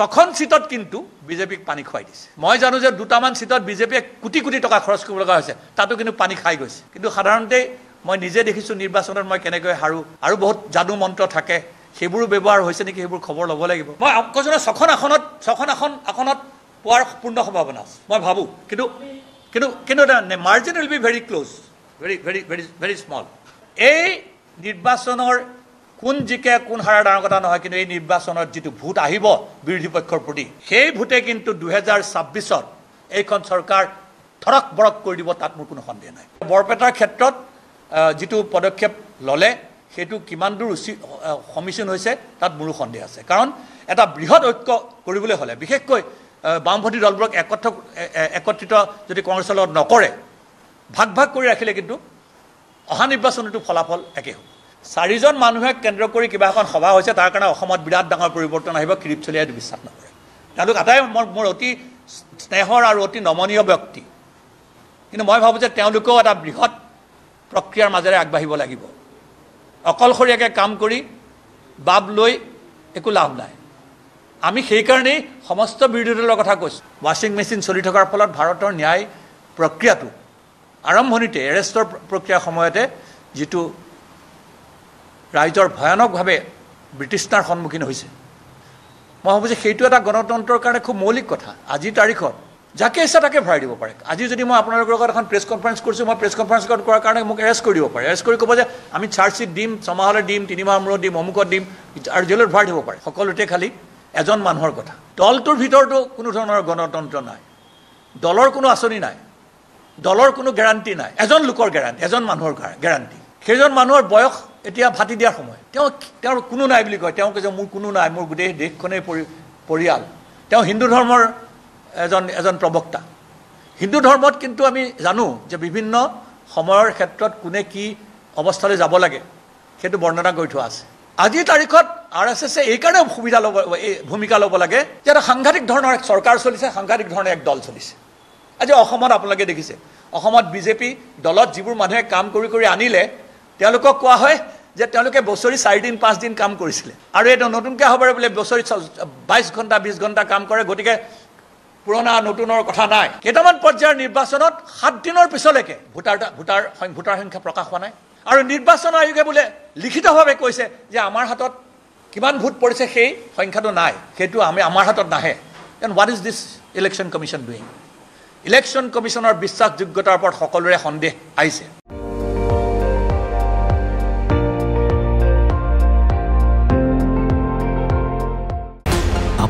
তখন চিটত কিন্তু বিজেপিক পানী খুৱাই দিছে মই জানো যে দুটামান চিটত বিজেপিয়ে কোটি কোটি টকা খৰচ কৰিব লগা হৈছে তাতো কিন্তু পানী খাই গৈছে কিন্তু সাধাৰণতে মই নিজে দেখিছোঁ নিৰ্বাচনত মই কেনেকৈ হাৰোঁ আৰু বহুত যাদু মন্ত্ৰ থাকে সেইবোৰো ব্যৱহাৰ হৈছে নেকি সেইবোৰ খবৰ ল'ব লাগিব মই কৈছোঁ নহয় ছখন আসনত ছখন আসন আসনত পোৱাৰ পূৰ্ণ সম্ভাৱনা আছে মই ভাবোঁ কিন্তু কিন্তু কিন্তু margin will be very close very very very very small এই নিৰ্বাচনৰ কোন জিকে কোন হাৰা ডাঙৰ কথা নহয় কিন্তু এই নিৰ্বাচনত যিটো ভোট আহিব বিৰোধী পক্ষৰ প্ৰতি সেই ভোটে কিন্তু দুহেজাৰ ছাব্বিছত এইখন চৰকাৰ ধৰক বৰক কৰি দিব তাত মোৰ কোনো সন্দেহ নাই বৰপেটাৰ ক্ষেত্ৰত যিটো পদক্ষেপ ল'লে সেইটো কিমান দূৰ উচি সমীচীন হৈছে তাত মোৰো সন্দেহ আছে কাৰণ এটা বৃহৎ ঐক্য কৰিবলৈ হ'লে বিশেষকৈ বামপন্থী দলবোৰক একত্ৰ একত্ৰিত যদি কংগ্ৰেছৰ লগত নকৰে ভাগ ভাগ কৰি ৰাখিলে কিন্তু অহা নিৰ্বাচনতো ফলাফল একেই হ'ব চাৰিজন মানুহে কেন্দ্ৰ কৰি কিবা এখন সভা হৈছে তাৰ কাৰণে অসমত বিৰাট ডাঙৰ পৰিৱৰ্তন আহিব কিৰিপচলীয়াইতো বিশ্বাস নকৰে তেওঁলোক আটাই মোৰ মোৰ অতি স্নেহৰ আৰু অতি নমনীয় ব্যক্তি কিন্তু মই ভাবোঁ যে তেওঁলোকেও এটা বৃহৎ প্ৰক্ৰিয়াৰ মাজেৰে আগবাঢ়িব লাগিব অকলশৰীয়াকৈ কাম কৰি বাব লৈ একো লাভ নাই আমি সেইকাৰণেই সমস্ত বিৰোধী দলৰ কথা কৈছোঁ ৱাশ্বিং মেচিন চলি থকাৰ ফলত ভাৰতৰ ন্যায় প্ৰক্ৰিয়াটো আৰম্ভণিতে এৰেষ্টৰ প্ৰক্ৰিয়াৰ সময়তে যিটো ৰাইজৰ ভয়ানকভাৱে ব্ৰিটিছনাৰ সন্মুখীন হৈছে মই ভাবোঁ যে সেইটো এটা গণতন্ত্ৰৰ কাৰণে খুব মৌলিক কথা আজিৰ তাৰিখত যাকে আছে তাকে ভৰাই দিব পাৰে আজি যদি মই আপোনালোকৰ লগত এখন প্ৰেছ কনফাৰেঞ্চ কৰিছোঁ মই প্ৰেছ কনফাৰেঞ্চ কৰাৰ কাৰণে মোক এৰেষ্ট কৰি দিব পাৰে এৰেষ্ট কৰি ক'ব যে আমি চাৰ্জশ্বিট দিম ছমাহলৈ দিম তিনিমাহৰ মূৰত দিম অমুকত দিম আৰু জেলত ভৰাই দিব পাৰে সকলোতে খালী এজন মানুহৰ কথা দলটোৰ ভিতৰতো কোনো ধৰণৰ গণতন্ত্ৰ নাই দলৰ কোনো আঁচনি নাই দলৰ কোনো গেৰাণ্টি নাই এজন লোকৰ গেৰাণ্টি এজন মানুহৰ গেৰাণ্টি সেইজন মানুহৰ বয়স এতিয়া ভাতি দিয়াৰ সময় তেওঁ তেওঁৰ কোনো নাই বুলি কয় তেওঁ কৈছে মোৰ কোনো নাই মোৰ গোটেই দেশখনেই পৰি পৰিয়াল তেওঁ হিন্দু ধৰ্মৰ এজন এজন প্ৰবক্তা হিন্দু ধৰ্মত কিন্তু আমি জানো যে বিভিন্ন সময়ৰ ক্ষেত্ৰত কোনে কি অৱস্থালৈ যাব লাগে সেইটো বৰ্ণনা কৰি থোৱা আছে আজিৰ তাৰিখত আৰ এছ এছে এইকাৰণে সুবিধা ল'ব এই ভূমিকা ল'ব লাগে যে এটা সাংঘাতিক ধৰণৰ এক চৰকাৰ চলিছে সাংঘাতিক ধৰণে এক দল চলিছে আজি অসমত আপোনালোকে দেখিছে অসমত বিজেপি দলত যিবোৰ মানুহে কাম কৰি কৰি আনিলে তেওঁলোকক কোৱা হয় যে তেওঁলোকে বছৰি চাৰিদিন পাঁচদিন কাম কৰিছিলে আৰু এইটো নতুনকৈ হ'বৰে বোলে বছৰি বাইছ ঘণ্টা বিছ ঘণ্টা কাম কৰে গতিকে পুৰণা নতুনৰ কথা নাই কেইটামান পৰ্যায়ৰ নিৰ্বাচনত সাত দিনৰ পিছলৈকে ভোটাৰ ভোটাৰ ভোটাৰ সংখ্যা প্ৰকাশ হোৱা নাই আৰু নিৰ্বাচন আয়োগে বোলে লিখিতভাৱে কৈছে যে আমাৰ হাতত কিমান ভোট পৰিছে সেই সংখ্যাটো নাই সেইটো আমি আমাৰ হাতত নাহে then what is this election commission doing election কমিশ্যনৰ বিশ্বাসযোগ্যতাৰ ওপৰত সকলোৰে সন্দেহ আহিছে